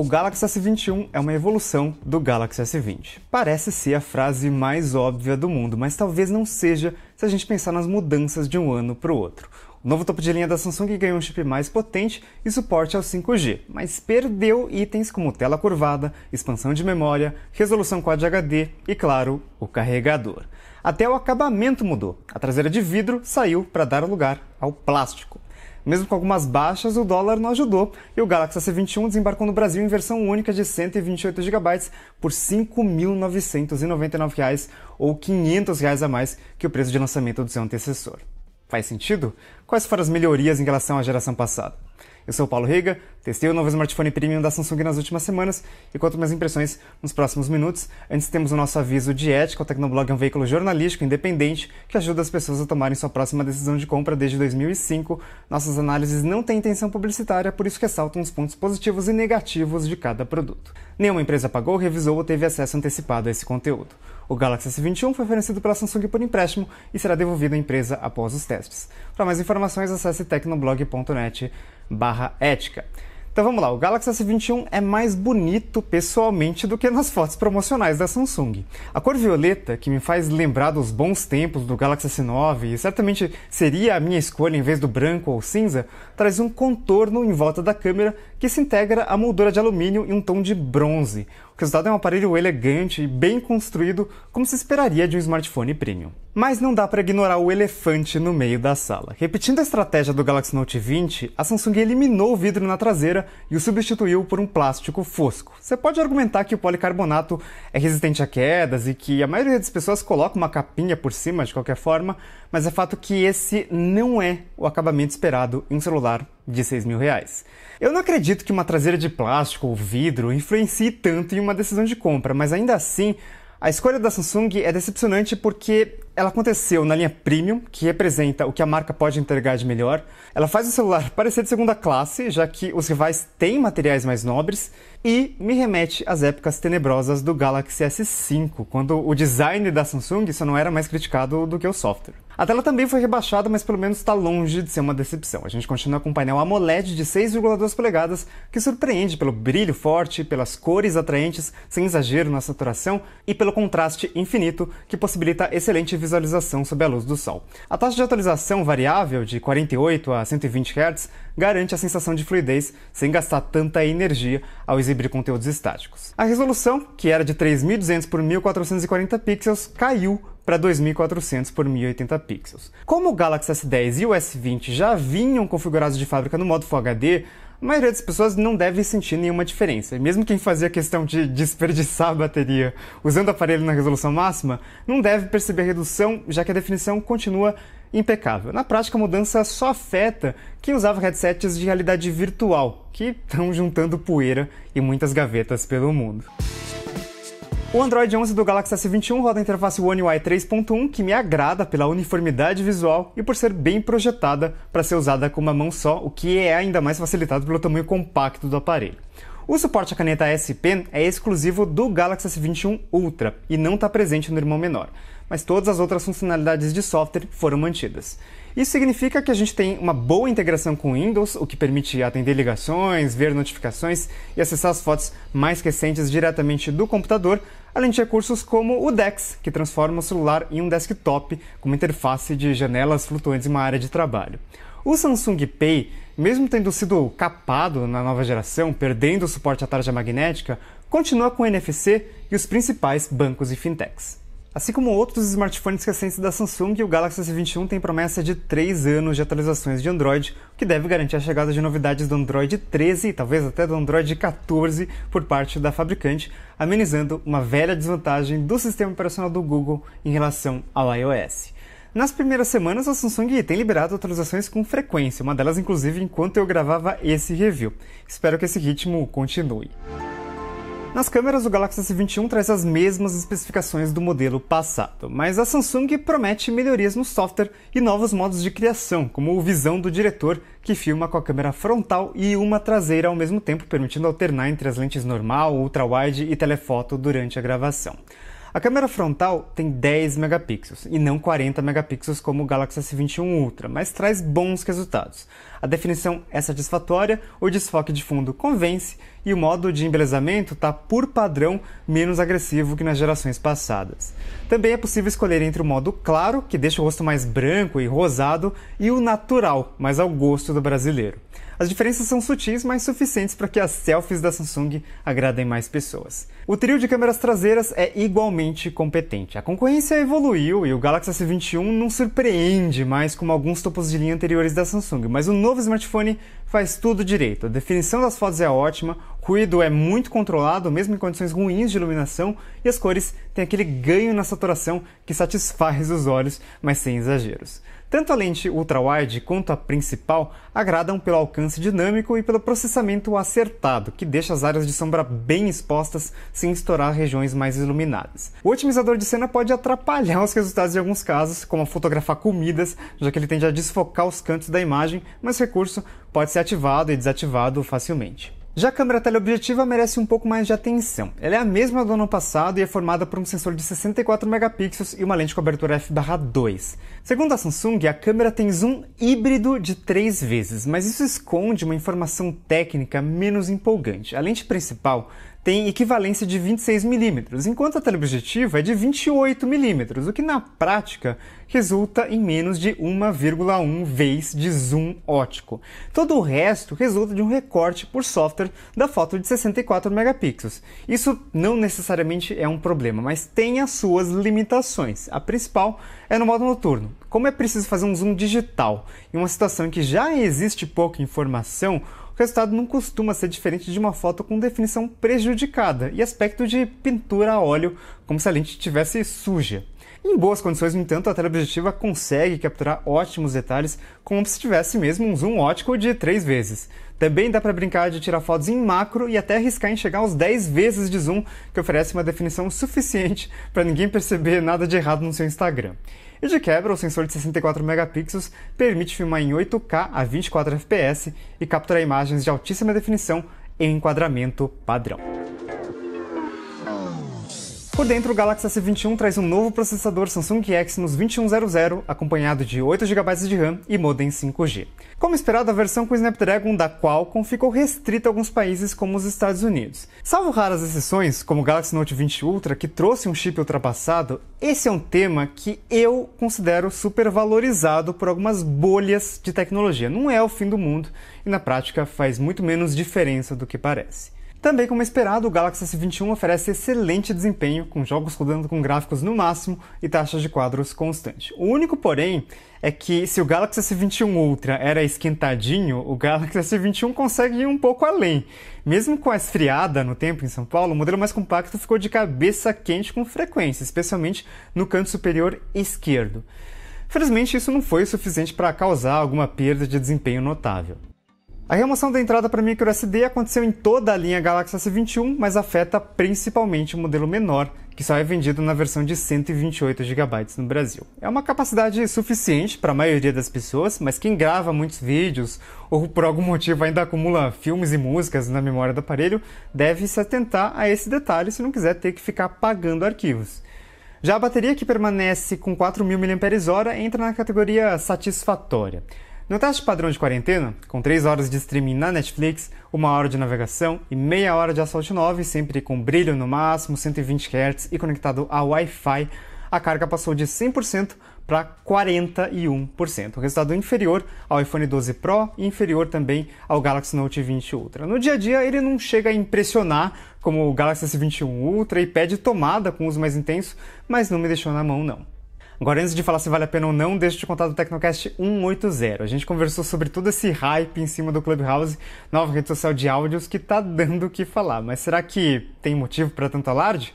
O Galaxy S21 é uma evolução do Galaxy S20. Parece ser a frase mais óbvia do mundo, mas talvez não seja se a gente pensar nas mudanças de um ano para o outro. O novo topo de linha da Samsung ganhou um chip mais potente e suporte ao 5G, mas perdeu itens como tela curvada, expansão de memória, resolução Quad HD e, claro, o carregador. Até o acabamento mudou. A traseira de vidro saiu para dar lugar ao plástico. Mesmo com algumas baixas, o dólar não ajudou e o Galaxy S21 desembarcou no Brasil em versão única de 128 GB por R$ 5.999 ou R$ 500 reais a mais que o preço de lançamento do seu antecessor. Faz sentido? Quais foram as melhorias em relação à geração passada? Eu sou o Paulo Riga, testei o novo smartphone premium da Samsung nas últimas semanas e conto minhas impressões nos próximos minutos. Antes temos o nosso aviso de ética. O Tecnoblog é um veículo jornalístico independente que ajuda as pessoas a tomarem sua próxima decisão de compra desde 2005. Nossas análises não têm intenção publicitária, por isso ressaltam os pontos positivos e negativos de cada produto. Nenhuma empresa pagou, revisou ou teve acesso antecipado a esse conteúdo. O Galaxy S21 foi oferecido pela Samsung por empréstimo e será devolvido à empresa após os testes. Para mais informações, acesse tecnoblog.net barra ética. Então vamos lá, o Galaxy S21 é mais bonito pessoalmente do que nas fotos promocionais da Samsung. A cor violeta, que me faz lembrar dos bons tempos do Galaxy S9 e certamente seria a minha escolha em vez do branco ou cinza, traz um contorno em volta da câmera que se integra à moldura de alumínio em um tom de bronze. O resultado é um aparelho elegante e bem construído, como se esperaria de um smartphone premium. Mas não dá para ignorar o elefante no meio da sala. Repetindo a estratégia do Galaxy Note 20, a Samsung eliminou o vidro na traseira e o substituiu por um plástico fosco. Você pode argumentar que o policarbonato é resistente a quedas e que a maioria das pessoas coloca uma capinha por cima de qualquer forma, mas é fato que esse não é o acabamento esperado em um celular de 6 mil reais. Eu não acredito que uma traseira de plástico ou vidro influencie tanto em uma decisão de compra, mas ainda assim, a escolha da Samsung é decepcionante porque ela aconteceu na linha Premium, que representa o que a marca pode entregar de melhor. Ela faz o celular parecer de segunda classe, já que os rivais têm materiais mais nobres, e me remete às épocas tenebrosas do Galaxy S5, quando o design da Samsung só não era mais criticado do que o software. A tela também foi rebaixada, mas pelo menos está longe de ser uma decepção. A gente continua com um painel AMOLED de 6,2 polegadas, que surpreende pelo brilho forte, pelas cores atraentes, sem exagero na saturação e pelo contraste infinito, que possibilita excelente visualização sob a luz do sol. A taxa de atualização variável, de 48 a 120 Hz, garante a sensação de fluidez sem gastar tanta energia ao exibir conteúdos estáticos. A resolução, que era de 3200 por 1440 pixels, caiu para 2400 por 1080 pixels. Como o Galaxy S10 e o S20 já vinham configurados de fábrica no modo Full HD, a maioria das pessoas não deve sentir nenhuma diferença. Mesmo quem fazia questão de desperdiçar a bateria usando o aparelho na resolução máxima, não deve perceber redução, já que a definição continua impecável. Na prática, a mudança só afeta quem usava headsets de realidade virtual, que estão juntando poeira e muitas gavetas pelo mundo. O Android 11 do Galaxy S21 roda a interface One UI 3.1, que me agrada pela uniformidade visual e por ser bem projetada para ser usada com uma mão só, o que é ainda mais facilitado pelo tamanho compacto do aparelho. O suporte à caneta SP é exclusivo do Galaxy S21 Ultra e não está presente no irmão menor, mas todas as outras funcionalidades de software foram mantidas. Isso significa que a gente tem uma boa integração com o Windows, o que permite atender ligações, ver notificações e acessar as fotos mais recentes diretamente do computador, além de recursos como o DeX, que transforma o celular em um desktop com uma interface de janelas flutuantes em uma área de trabalho. O Samsung Pay, mesmo tendo sido capado na nova geração, perdendo o suporte à tarja magnética, continua com o NFC e os principais bancos e fintechs. Assim como outros smartphones recentes da Samsung, o Galaxy S21 tem promessa de 3 anos de atualizações de Android, o que deve garantir a chegada de novidades do Android 13 e talvez até do Android 14 por parte da fabricante, amenizando uma velha desvantagem do sistema operacional do Google em relação ao iOS. Nas primeiras semanas, a Samsung tem liberado atualizações com frequência, uma delas inclusive enquanto eu gravava esse review. Espero que esse ritmo continue. Nas câmeras, o Galaxy S21 traz as mesmas especificações do modelo passado, mas a Samsung promete melhorias no software e novos modos de criação, como o Visão do diretor, que filma com a câmera frontal e uma traseira ao mesmo tempo, permitindo alternar entre as lentes normal, ultra-wide e telefoto durante a gravação. A câmera frontal tem 10 megapixels e não 40 megapixels como o Galaxy S21 Ultra, mas traz bons resultados. A definição é satisfatória, o desfoque de fundo convence e o modo de embelezamento está, por padrão, menos agressivo que nas gerações passadas. Também é possível escolher entre o modo claro, que deixa o rosto mais branco e rosado, e o natural, mais ao gosto do brasileiro. As diferenças são sutis, mas suficientes para que as selfies da Samsung agradem mais pessoas. O trio de câmeras traseiras é igualmente competente. A concorrência evoluiu e o Galaxy S21 não surpreende mais como alguns topos de linha anteriores da Samsung, mas o novo smartphone faz tudo direito. A definição das fotos é ótima, o ruído é muito controlado, mesmo em condições ruins de iluminação, e as cores têm aquele ganho na saturação que satisfaz os olhos, mas sem exageros. Tanto a lente ultra-wide quanto a principal agradam pelo alcance dinâmico e pelo processamento acertado, que deixa as áreas de sombra bem expostas sem estourar regiões mais iluminadas. O otimizador de cena pode atrapalhar os resultados em alguns casos, como fotografar comidas, já que ele tende a desfocar os cantos da imagem, mas o recurso pode ser ativado e desativado facilmente. Já a câmera teleobjetiva merece um pouco mais de atenção. Ela é a mesma do ano passado e é formada por um sensor de 64 megapixels e uma lente com abertura f/2. Segundo a Samsung, a câmera tem zoom híbrido de 3 vezes, mas isso esconde uma informação técnica menos empolgante. A lente principal tem equivalência de 26 milímetros, enquanto a teleobjetiva é de 28 milímetros, o que na prática resulta em menos de 1,1 vez de zoom ótico. Todo o resto resulta de um recorte por software da foto de 64 megapixels. Isso não necessariamente é um problema, mas tem as suas limitações. A principal é no modo noturno. Como é preciso fazer um zoom digital em uma situação em que já existe pouca informação, o resultado não costuma ser diferente de uma foto com definição prejudicada e aspecto de pintura a óleo, como se a lente estivesse suja. Em boas condições, no entanto, a teleobjetiva consegue capturar ótimos detalhes, como se tivesse mesmo um zoom ótico de 3 vezes. Também dá para brincar de tirar fotos em macro e até arriscar em chegar aos 10 vezes de zoom, que oferece uma definição suficiente para ninguém perceber nada de errado no seu Instagram. E de quebra, o sensor de 64 megapixels permite filmar em 8K a 24 fps e capturar imagens de altíssima definição em enquadramento padrão. Por dentro, o Galaxy S21 traz um novo processador Samsung Exynos 2100, acompanhado de 8 GB de RAM e modem 5G. Como esperado, a versão com Snapdragon da Qualcomm ficou restrita a alguns países como os Estados Unidos. Salvo raras exceções, como o Galaxy Note 20 Ultra, que trouxe um chip ultrapassado, esse é um tema que eu considero supervalorizado por algumas bolhas de tecnologia. Não é o fim do mundo e na prática faz muito menos diferença do que parece. Também, como esperado, o Galaxy S21 oferece excelente desempenho, com jogos rodando com gráficos no máximo e taxas de quadros constantes. O único, porém, é que se o Galaxy S21 Ultra era esquentadinho, o Galaxy S21 consegue ir um pouco além. Mesmo com a esfriada no tempo em São Paulo, o modelo mais compacto ficou de cabeça quente com frequência, especialmente no canto superior esquerdo. Felizmente, isso não foi o suficiente para causar alguma perda de desempenho notável. A remoção da entrada para microSD aconteceu em toda a linha Galaxy S21, mas afeta principalmente o modelo menor, que só é vendido na versão de 128 GB no Brasil. É uma capacidade suficiente para a maioria das pessoas, mas quem grava muitos vídeos ou por algum motivo ainda acumula filmes e músicas na memória do aparelho deve se atentar a esse detalhe se não quiser ter que ficar pagando arquivos. Já a bateria que permanece com 4.000 mAh entra na categoria satisfatória. No teste tá padrão de quarentena, com 3 horas de streaming na Netflix, 1 hora de navegação e meia hora de Assault 9, sempre com brilho no máximo, 120 Hz e conectado a Wi-Fi, a carga passou de 100% para 41%. resultado inferior ao iPhone 12 Pro e inferior também ao Galaxy Note 20 Ultra. No dia a dia, ele não chega a impressionar como o Galaxy S21 Ultra e pede tomada com uso mais intenso, mas não me deixou na mão não. Agora, antes de falar se vale a pena ou não, deixa eu te contar do Tecnocast 180. A gente conversou sobre todo esse hype em cima do Clubhouse, nova rede social de áudios que tá dando o que falar. Mas será que tem motivo para tanto alarde?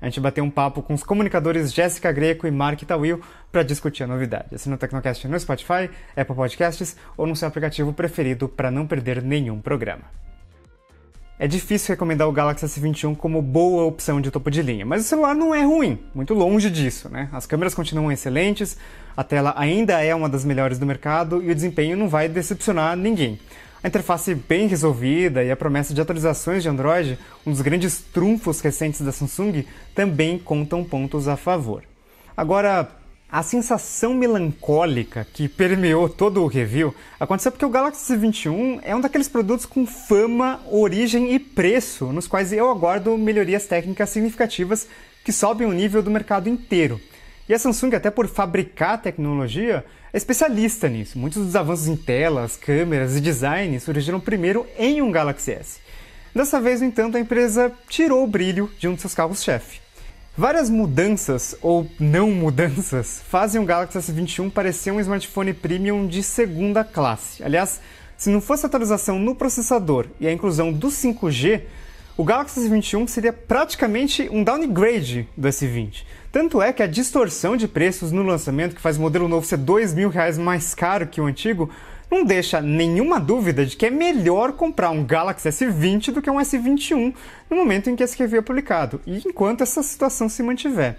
A gente bateu um papo com os comunicadores Jéssica Greco e Mark Tawil para discutir a novidade. Assina o Tecnocast no Spotify, Apple Podcasts ou no seu aplicativo preferido para não perder nenhum programa. É difícil recomendar o Galaxy S21 como boa opção de topo de linha, mas o celular não é ruim, muito longe disso, né? As câmeras continuam excelentes, a tela ainda é uma das melhores do mercado e o desempenho não vai decepcionar ninguém. A interface bem resolvida e a promessa de atualizações de Android, um dos grandes trunfos recentes da Samsung, também contam pontos a favor. Agora, a sensação melancólica que permeou todo o review aconteceu porque o Galaxy S21 é um daqueles produtos com fama, origem e preço, nos quais eu aguardo melhorias técnicas significativas que sobem o nível do mercado inteiro. E a Samsung, até por fabricar tecnologia, é especialista nisso. Muitos dos avanços em telas, câmeras e design surgiram primeiro em um Galaxy S. Dessa vez, no entanto, a empresa tirou o brilho de um de seus carros-chefe. Várias mudanças ou não mudanças fazem o Galaxy S21 parecer um smartphone premium de segunda classe. Aliás, se não fosse a atualização no processador e a inclusão do 5G, o Galaxy S21 seria praticamente um downgrade do S20. Tanto é que a distorção de preços no lançamento, que faz o modelo novo ser R$ 2 mil mais caro que o antigo, não deixa nenhuma dúvida de que é melhor comprar um Galaxy S20 do que um S21 no momento em que esse review é publicado, e enquanto essa situação se mantiver.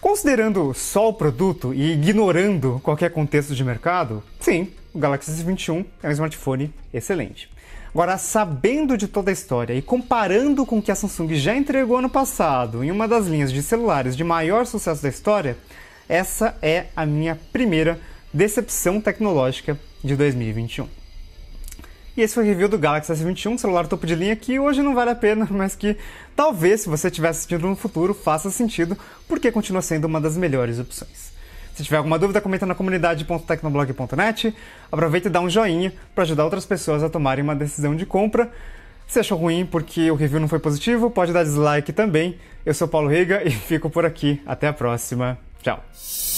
Considerando só o produto e ignorando qualquer contexto de mercado, sim, o Galaxy S21 é um smartphone excelente. Agora, sabendo de toda a história e comparando com o que a Samsung já entregou ano passado em uma das linhas de celulares de maior sucesso da história, essa é a minha primeira decepção tecnológica de 2021. E esse foi o review do Galaxy S21, celular topo de linha que hoje não vale a pena, mas que talvez, se você estiver assistindo no futuro, faça sentido, porque continua sendo uma das melhores opções. Se tiver alguma dúvida, comenta na comunidade.tecnoblog.net. Aproveita e dá um joinha para ajudar outras pessoas a tomarem uma decisão de compra. Se achou ruim porque o review não foi positivo, pode dar dislike também. Eu sou Paulo Riga e fico por aqui. Até a próxima. Tchau.